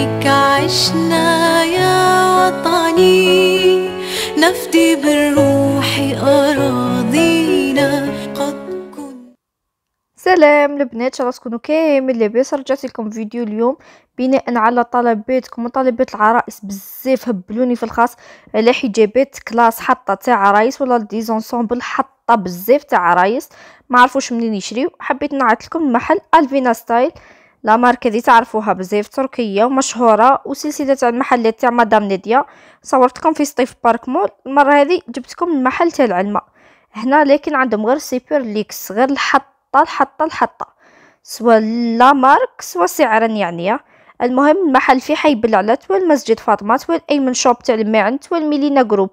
بيك عشنا يا وطني نفدي بالروح أراضينا قد كن سلام لبنات شرا تكونوا كامل لباس رجعت لكم فيديو اليوم بناء على طلباتكم وطلبات العرائس بزاف هبلوني في الخاص على حجابات كلاس حتى تاع عرايس ولا ديزونسومبل حتى بزاف تاع عرايس ما عرفوش منين يشريو حبيت نعطيكم محل الفينا ستايل لا ماركه تعرفوها بزاف تركيه ومشهوره وسلسله تاع المحلات تاع مدام نيديا صورتكم في سطيف بارك مول المره هذه جبتكم المحل تاع العلمه هنا لكن عندهم غير سيبر ليكس غير الحطه الحطه الحطه سوا لا مارك سوا سعرا يعني المهم المحل في حي بلعلت توال مسجد فاطمه توال ايمن شوب تاع المعن توال ميلينا جروب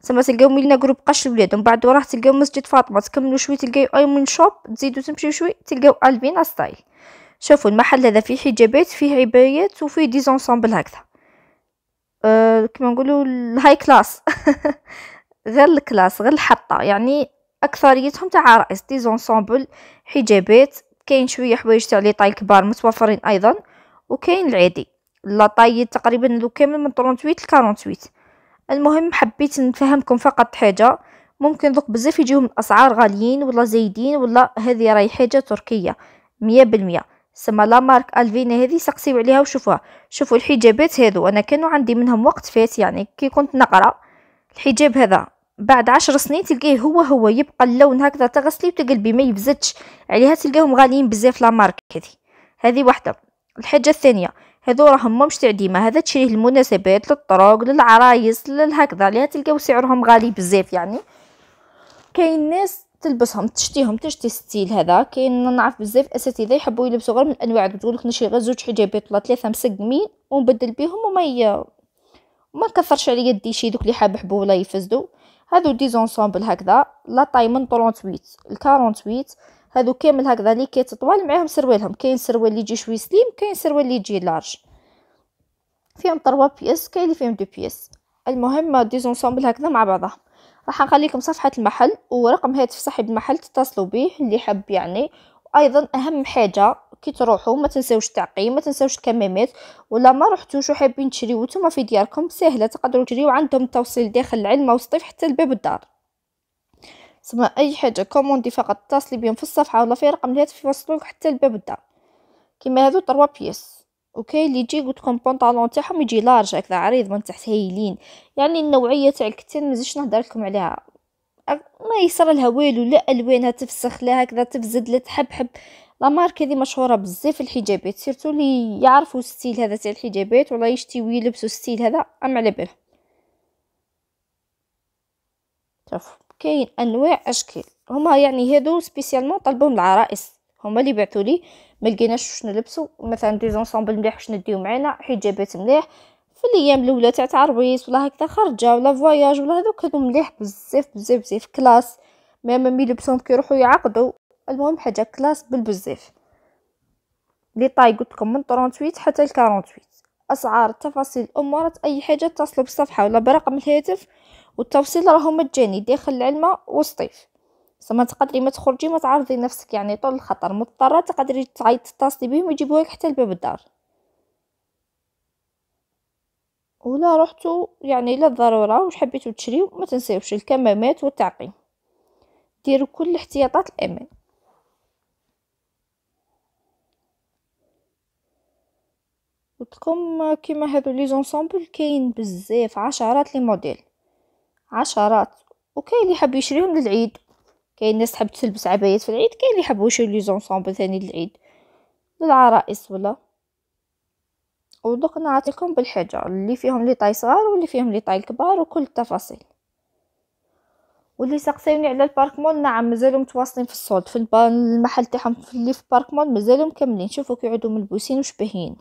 سما تلقاو ميلينا جروب قش الولاد ومن بعد وراه تلقاو مسجد فاطمه تكملوا شوي تلقاو ايمن شوب تزيدوا تمشيو شوي تلقاو الفينا ستايل شوفوا المحل هذا فيه حجابات فيه عبايات وفيه دي زونسامبل هكذا أه كما نقولوا الهاي كلاس غير الكلاس غير الحطه يعني اكثريتهم تاع عرائس دي زونسامبل حجابات كاين شويه حوايج تاع لي طاي كبار متوفرين ايضا وكاين العادي لا طاي تقريبا لو كامل من 38 ل 48 المهم حبيت نفهمكم فقط حاجه ممكن دوك بزاف يجيهم الاسعار غاليين ولا زايدين ولا هذه راهي حاجه تركيه مية بالمية سما لا مارك الفينا هذه سقسيو عليها وشوفوها شوفوا الحجابات هذو انا كانوا عندي منهم وقت فات يعني كي كنت نقرا الحجاب هذا بعد عشر سنين تلقاه هو هو يبقى اللون هكذا تغسلي وتقلبي ما يبزتش عليها تلقاهم غاليين بزاف لا مارك هذه هذه وحده الحاجه الثانيه هذو راهم مش تعديمه هذا تشريه للمناسبات للطرق للعرايس للهكذا عليها تلقاو سعرهم غالي بزاف يعني كاين ناس تلبسهم تشتيهم تشتي ستيل هذا كاين نعرف بزاف اساتذه يحبوا يلبسوا غير من الانواع تقول لك نشري غير زوج حجابات ولا ثلاثه مسقمين ونبدل بيهم وما ي... ما نكثرش عليا شي دوك اللي حابحبوا ولا يفزدو هادو دي زونسومبل هكذا لا طاي من 38 ل 48 هادو كامل هكذا لي كيت طوال معاهم سروالهم كاين سروال اللي يجي شوي سليم كاين سروال اللي يجي لارج فيهم 3 بيس كاين اللي فيهم 2 بيس المهم دي زونسومبل هكذا مع بعضهم راح نخليكم صفحة المحل ورقم هاتف صاحب المحل تتصلوا به اللي حب يعني وايضا اهم حاجة كي تروحوا ما تنساوش التعقيم ما تنساوش الكمامات ولا ما رحتوش وحابين تشريو نتوما في دياركم سهله تقدروا تشريو عندهم التوصيل داخل العلمه وسطيف حتى لباب الدار سما اي حاجه كوموندي فقط اتصلي بهم في الصفحه ولا في رقم الهاتف يوصلوك حتى لباب الدار كيما هادو 3 بيس اوكي اللي يجي قلت لكم البنطلون تاعهم يجي لارج هكذا عريض من تحت هايلين يعني النوعيه تاع الكتان مازيدش نهضر لكم عليها ما يصير لها والو لا الوانها تفسخ لا هكذا تفزد لا حب لا مارك هذه مشهوره بزاف الحجابات سيرتو اللي يعرفوا الستيل هذا تاع الحجابات ولا يشتيو ويلبسوا الستيل هذا ام على بالهم شوف كاين انواع اشكال هما يعني هادو سبيسيالمون طلبوهم العرائس هما اللي بعثوا لي ما لقيناش واش نلبسو مثلا دي زونسومبل مليح واش نديو معانا حجابات مليح في الايام الاولى تاع تعربيس ولا هكذا خرجه ولا فواياج ولا هذوك كانوا مليح بزاف بزاف بزاف كلاس ما مي لبسهم يروحوا يعقدوا المهم حاجه كلاس بالبزاف لي طاي قلت لكم من 38 حتى ل 48 اسعار تفاصيل امورات اي حاجه اتصلوا بالصفحه ولا برقم الهاتف والتوصيل راهو مجاني داخل العلمه وسطيف زعما تقدري ما تخرجي ما تعرضي نفسك يعني طول الخطر مضطره تقدري تعيط تتصلي بهم يجيبوك حتى لباب الدار ولا رحتو يعني للضروره واش حبيتو تشريو ما تنساوش الكمامات والتعقيم ديروا كل الاحتياطات الامان قلتلكم كيما هادو لي زونسامبل كاين بزاف عشرات لي موديل عشرات وكاين اللي حاب يشريهم للعيد كاين ناس تحب تلبس عبايات في العيد كاين اللي يحبوا يشريو لي زونصومبل ثاني للعيد للعرائس ولا ودوك نعطيكم بالحجر اللي فيهم لي طاي صغار واللي فيهم لي طاي كبار وكل التفاصيل واللي سقسيوني على البارك مول نعم مازالوا متواصلين في الصوت في المحل تاعهم اللي في البارك مول مازالوا مكملين شوفوا كيعودو ملبوسين وشبهين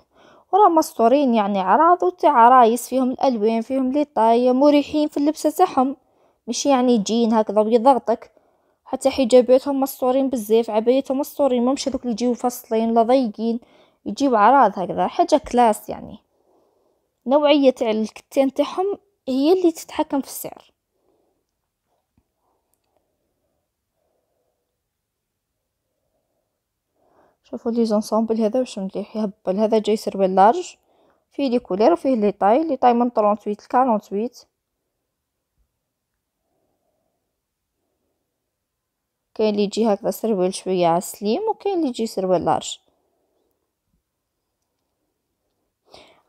وراهم مسطورين يعني عراض وتاع عرايس فيهم الالوان فيهم لي طاي مريحين في اللبسه تاعهم مش يعني جين هكذا ويضغطك حتى حجاباتهم مستورين بزاف عبايتهم مستورين ماهمش هذوك اللي يجيو فاصلين لا ضيقين يجيو عراض هكذا حاجه كلاس يعني نوعيه تاع الكتان تاعهم هي اللي تتحكم في السعر شوفوا لي زونسومبل هذا واش مليح يهبل هذا جاي سيرفي لارج فيه لي كولير وفيه لي طاي لي طاي من 38 ل 48 كاين اللي يجي هكذا سروال شويه على السليم وكاين اللي يجي سروال لارج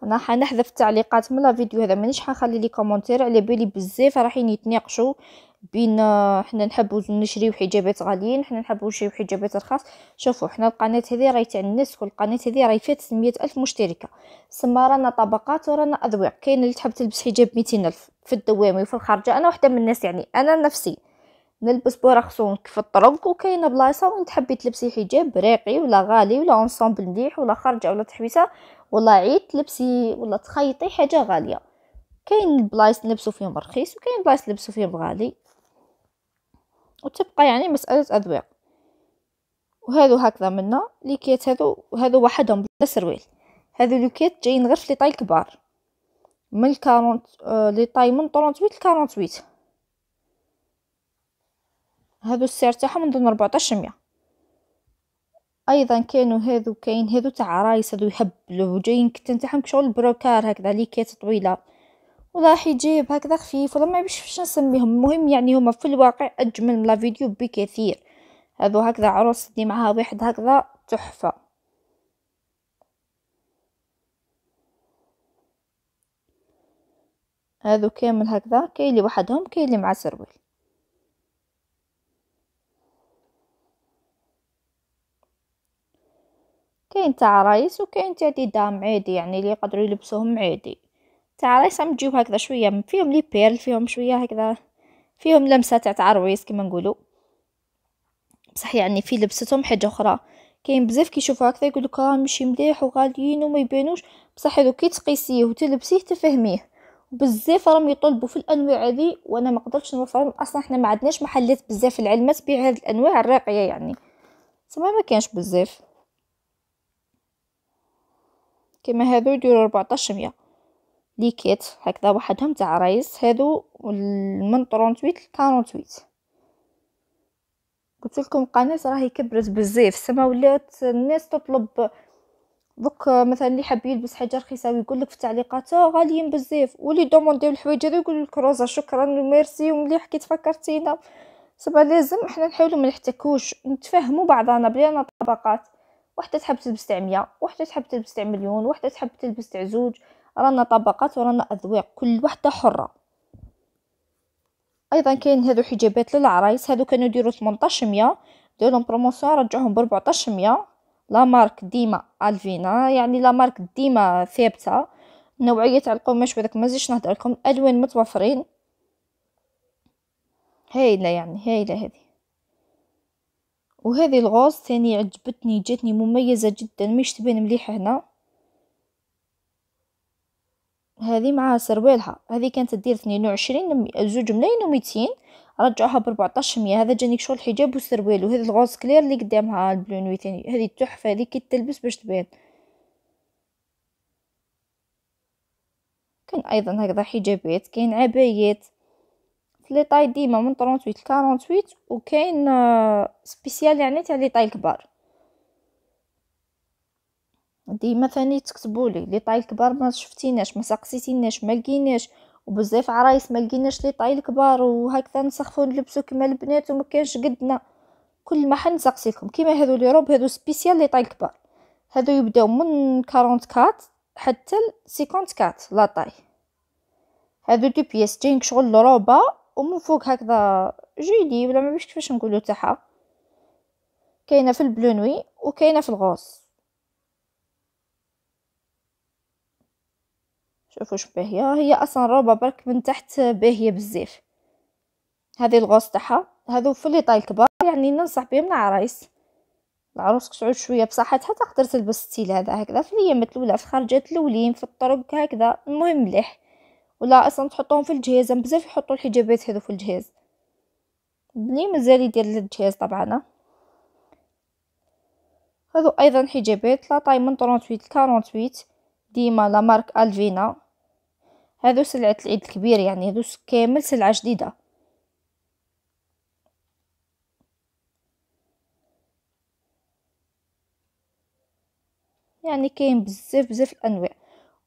انا حنحذف التعليقات من لا فيديو هذا مانيش حنخلي لي كومونتير على بالي بزاف رايحين يتناقشوا بين آه، حنا نحبوا نشريو حجابات غاليين حنا نحبوا نشريو حجابات رخاص شوفوا حنا القناه هذه راهي تاع الناس كل القناه هذه راهي فيها 600 الف مشتركه سما رانا طبقات ورانا اذواق كاين اللي تحب تلبس حجاب 200 الف في الدوامي وفي الخارجه انا وحده من الناس يعني انا نفسي نلبس براخصون كيف الطرق وكاينه بلايصه وين تحبي تلبسي حجاب راقي ولا غالي ولا اونصومبل مليح ولا خرجه ولا تحويسه ولا عيد تلبسي ولا تخيطي حاجه غاليه كاين بلايص نلبسو فيهم رخيص وكاين بلايص نلبسو فيهم غالي وتبقى يعني مساله اذواق وهذو هكذا منا ليكيت هذو هذو وحدهم بلا سرويل هذو ليكيت جايين غير في لي طاي كبار من 40 لي طاي من 38 ل 48 هذو السعر تاعهم من ضمن 14 مية ايضا كانوا هذو كاين هذو تاع عرايس هذو يحبلو جايين كنت تاعهم شغل بروكار هكذا ليكات طويله وراح يجيب هكذا خفيف ولا ما بيش باش نسميهم المهم يعني هما في الواقع اجمل من لا فيديو بكثير هذو هكذا عروس دي معها واحد هكذا تحفه هذو كامل هكذا كاين اللي وحدهم كاين اللي مع سروال كاين تاع عرايس وكاين تاع ديدام دام عادي يعني اللي يقدروا يلبسوهم عادي تاع عرايس مجيو هكذا شويه فيهم لي بيرل فيهم شويه هكذا فيهم لمسه تاع تعرويس كما نقولوا بصح يعني في لبستهم حاجه اخرى كاين بزاف يشوفوا هكذا يقول لك راه ماشي مليح وغاليين وما يبانوش بصح هذو كي تقيسيه وتلبسيه تفهميه بزاف راهم يطلبوا في الانواع هذه وانا ما قدرتش نوفرهم اصلا احنا ما عندناش محلات بزاف العلمات بيع هذه الانواع الراقيه يعني تما ما كانش بزاف كما هذو يديروا 1400 مية لي كيت هكذا وحدهم تاع رايس هذو من 38 ل 48 قلت لكم قناه راهي كبرت بزاف سما ولات الناس تطلب دوك مثلا اللي حاب يلبس حاجه رخيصه ويقول لك في التعليقات غاليين بزاف واللي دومونديو الحوايج هذو يقول لك روزا شكرا ميرسي ومليح كي تفكرتينا سما لازم احنا نحاولوا ما نحتكوش نتفاهموا بعضنا بلي انا طبقات وحده تحب تلبس تاع 100 وحده تحب تلبس تاع مليون وحده تحب تلبس تاع زوج رانا طبقات ورانا اذواق كل وحده حره ايضا كاين هذو حجابات للعرايس هذو كانوا يديروا 1800 دير لهم بروموسيون رجعهم ب 1400 لا مارك ديما الفينا يعني لا مارك ديما ثابته نوعيه تاع القماش وذاك ما زيدش نهضر لكم الالوان متوفرين هايله يعني هايله هذه وهذه الغوز ثاني عجبتني جاتني مميزة جدا مش تبان مليحة هنا هذه معها سروالها هذه كانت دير 22 وعشرين زوج ملاين وميتين رجعوها ب مية هذا جاني شغل حجاب وسروال وهذا الغوز كلير اللي قدامها البلونوي ثاني هذه التحفة هذه كي تلبس باش تبان كان ايضا هكذا حجابات كاين عبايات لي طاي ديما من 38 ل 48 وكاين آه، سبيسيال يعني تاع لي طاي الكبار ديما ثاني تكتبوا لي لي طاي الكبار ما شفتيناش ما سقسيتيناش ما لقيناش وبزاف عرايس ما لقيناش لي طاي الكبار وهكذا نسخفوا نلبسوا كما البنات وما كانش قدنا كل محل حنسقسيكم كيما هذو لي روب هذو سبيسيال لي طاي الكبار هذو يبداو من 44 حتى ل 54 لا طاي هذو دو بيس جينك شغل روبا ومن فوق هكذا جيدي ولا ما كيفاش نقولو تاعها كاينه في البلونوي وكاينه في الغوص شوفوا واش باهيه هي اصلا روبه برك من تحت باهيه بزاف هذه الغوص تاعها هذو في لي طاي كبار يعني ننصح بهم العرايس العروس كسعود شويه بصحتها تقدر تلبس ستيل هذا هكذا في الايام الاولى في خرجات الاولين في الطرق هكذا المهم مليح ولا اصلا تحطوهم في الجهاز يعني بزاف يحطوا الحجابات هذو في الجهاز بلي مازال يدير الجهاز طبعا هذو ايضا حجابات لا طاي من 38 48 ديما لا مارك الفينا هذو سلعه العيد الكبير يعني هذو كامل سلعه جديده يعني كاين بزاف بزاف الانواع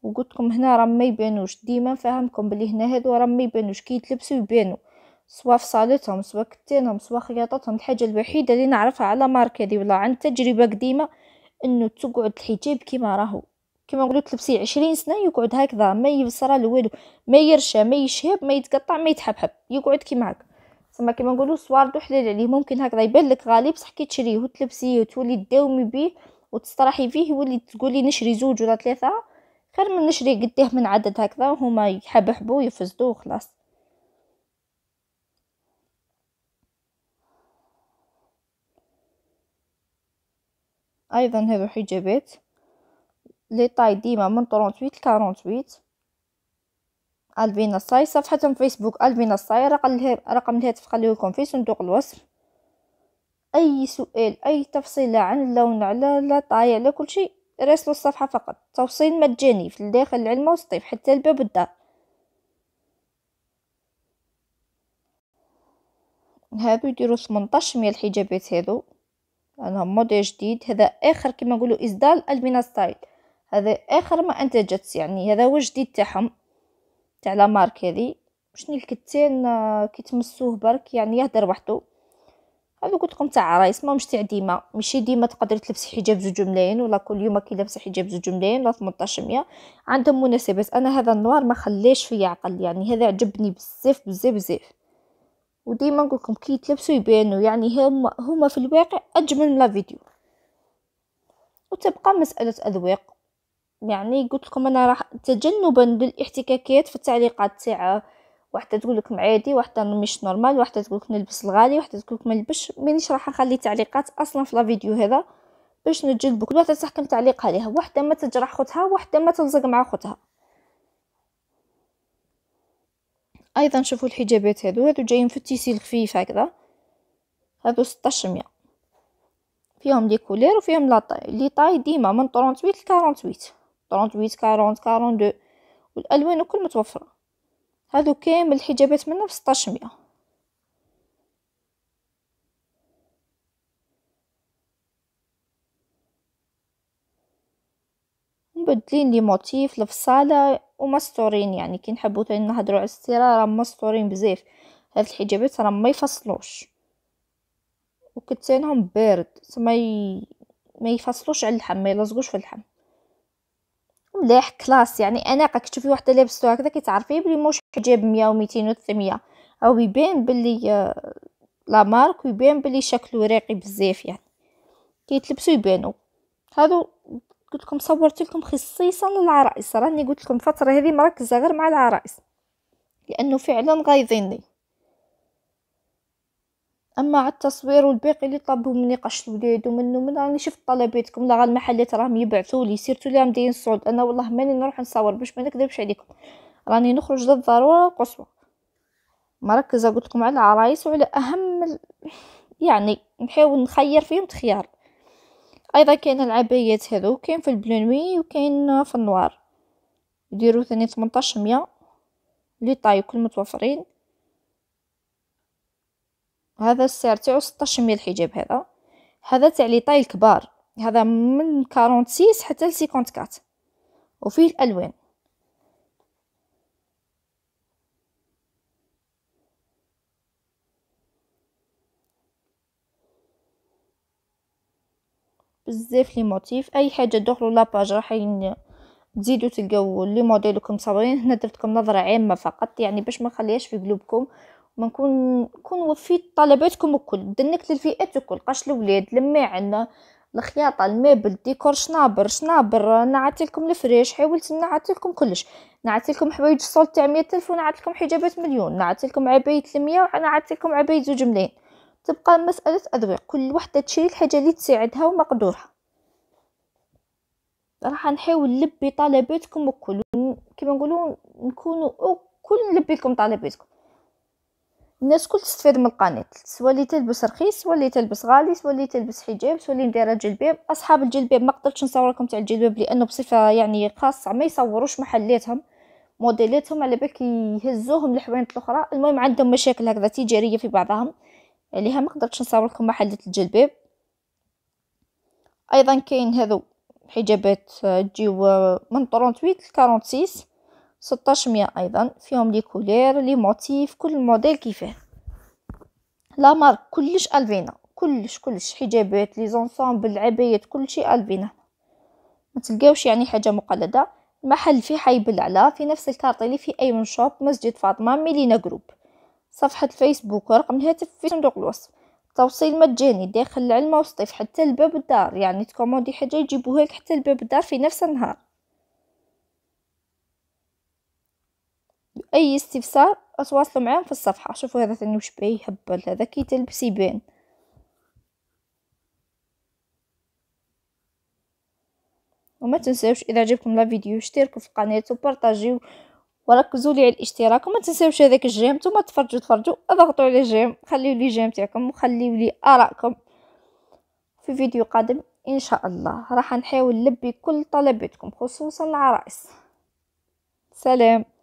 وقلتكم هنا راه ما يبانوش ديما نفهمكم بلي هنا هادو راه ما يبانوش كي يتلبسوا يبانو سواء في صالتهم سواء كتانهم سواء خياطتهم الحاجه الوحيده اللي نعرفها على ماركه دي ولا عن تجربه قديمه انه تقعد الحجاب كيما راهو كيما نقولوا تلبسيه عشرين سنه يقعد هكذا ما يصرى والو ما يرشى ما يشهب ما يتقطع ما يتحبحب يقعد كيما هكا تسمى كيما نقولوا دو حلال عليه ممكن هكذا يبان لك غالي بصح كي تشريه وتلبسيه وتولي تداومي بيه وتستراحي فيه يولي تقولي نشري زوج ولا ثلاثه خير من نشري قديه من عدد هكذا وهما يحبحبوا يفسدوا وخلاص ايضا هذو حجابات لي طاي ديما من 38 ل 48 البينا ساي صفحتهم فيسبوك البينا ساي رقم رقم الهاتف لكم في صندوق الوصف اي سؤال اي تفصيله عن اللون على لا طاي على كل شيء راسلوا الصفحة فقط توصيل مجاني في الداخل العلمة والسطيف حتى الباب الدار هادو يديروا 18 مية الحجابات هادو انا مودي جديد هذا اخر كما نقولوا ازدال البينا ستايل هذا اخر ما انتجت يعني هذا هو جديد تاعهم تاع لا مارك هذه شنو الكتان آه، كيتمسوه برك يعني يهدر وحده هادو قلت لكم تاع عرايس ماهمش تاع ديما ماشي ديما تقدر تلبسي حجاب زوج ملايين ولا كل يوم كي لابسه حجاب زوج ملايين ولا 1800 عندهم مناسبات انا هذا النوار ما خليش فيا عقل يعني هذا عجبني بزاف بزاف بزاف وديما نقول لكم كي تلبسوا يبانوا يعني هما هما في الواقع اجمل من لا فيديو وتبقى مساله اذواق يعني قلت لكم انا راح تجنبا للاحتكاكات في التعليقات تاع واحده تقول لكم عادي واحده مش نورمال واحده تقول لكم نلبس الغالي واحده تقول لكم نلبس مانيش راح نخلي تعليقات اصلا في الفيديو هذا باش نجلبك كل واحده تحكم تعليقها ليها واحده ما تجرح خوتها واحده ما تلزق مع خوتها ايضا شوفوا الحجابات هادو هادو جايين في التيسيل خفيف هكذا هادو 1600 فيهم لي كولير وفيهم لا طاي لي طاي ديما من 38 ل 48 38 40 42 والالوان الكل متوفره هادو كامل الحجابات منهم ب ميه مبدلين لي موتيف الفصاله ومستورين يعني كي نحبوا ثاني نهضروا على الستيرة راه مستورين بزاف هاد الحجابات راه ما يفصلوش وكتانهم بارد ما ي... ما يفصلوش على اللحم ما يلصقوش في اللحم مليح كلاس يعني انا راك تشوفي وحده لابسته هكذا كتعرفي بلي موش حجاب 100 و 200 و 300 او يبان بلي آه، لا مارك ويبان بلي شكلو راقي بزاف يعني كيتلبسو يبانوا هادو قلت لكم صورت لكم خصيصا للعرائس راني قلت لكم الفتره هذه مركزه غير مع العرائس لانه فعلا غايظيني اما على التصوير والباقي اللي طلبوا مني قشط ولاد ومنو من راني شفت طلباتكم لا المحلات راهم يبعثوا لي سيرتو لي مدين الصعود انا والله ماني نروح نصور باش ما نكذبش عليكم راني نخرج للضروره القصوى مركزه قلت لكم على العرايس وعلى اهم ال... يعني نحاول نخير فيهم تخيار ايضا كاين العبايات هذو كاين في البلونوي وكاين في النوار يديروا ثاني 1800 لي طاي كل متوفرين هذا السعر تاعو 16 ميل الحجاب هذا هذا تاع لي طاي الكبار هذا من 46 حتى ل 54 وفيه الالوان بزاف لي موتيف اي حاجه دخلوا لاباج راح تزيدوا تلقاو لي موديل صابرين هنا درت لكم نظره عامه فقط يعني باش ما نخليهاش في قلوبكم ما نكون كون وفيت طلباتكم الكل دنك للفئات الكل قاش الاولاد عندنا الخياطة المابل ديكور شنابر شنابر لكم الفريش حاولت لكم كلش لكم حوايج الصول تاع مية ألف لكم حجابات مليون لكم عباية المية لكم عباية زوج ملايين تبقى مسألة أذواق كل وحدة تشري الحاجة اللي تساعدها ومقدورها راح نحاول نلبي طلباتكم الكل كيما نقولوا نكونوا كل نلبي لكم طلباتكم الناس كل تستفاد من القناة سواء اللي تلبس رخيص سواء اللي تلبس غالي سواء اللي تلبس حجاب سواء اللي مديره جلباب اصحاب الجلباب ما قدرتش نصور لكم تاع الجلباب لانه بصفه يعني خاصه ما يصوروش محلاتهم موديلاتهم على بالك يهزوهم لحوانت الاخرى المهم عندهم مشاكل هكذا تجاريه في بعضهم عليها ما قدرتش نصور لكم محلات الجلباب ايضا كاين هذو حجابات تجيو من 38 ل 46 ستاش ايضا فيهم لي كولير لي موتيف كل موديل كيفاه لا مارك كلش الفينا كلش كلش حجابات لي زونسومبل العبايات كلشي الفينا ما تلقاوش يعني حاجه مقلده المحل في حي بالعلا في نفس اللي في ايمن شوب مسجد فاطمه ميلينا جروب صفحه الفيسبوك ورقم الهاتف في صندوق الوصف توصيل مجاني داخل العلمه وسطيف حتى لباب الدار يعني تكوموندي حاجه يجيبوها لك حتى لباب الدار في نفس النهار اي استفسار اتواصلوا معاهم في الصفحه شوفوا هذا ثاني واش بيه يهبل هذا كي تلبسي بين وما تنساوش اذا عجبكم لا فيديو اشتركوا في القناه وبارطاجيو وركزوا لي على الاشتراك وما تنساوش هذاك الجيم ثم تفرجوا تفرجوا اضغطوا على الجيم خليوا لي جيم تاعكم وخليوا لي ارائكم في فيديو قادم ان شاء الله راح نحاول نلبي كل طلباتكم خصوصا العرائس سلام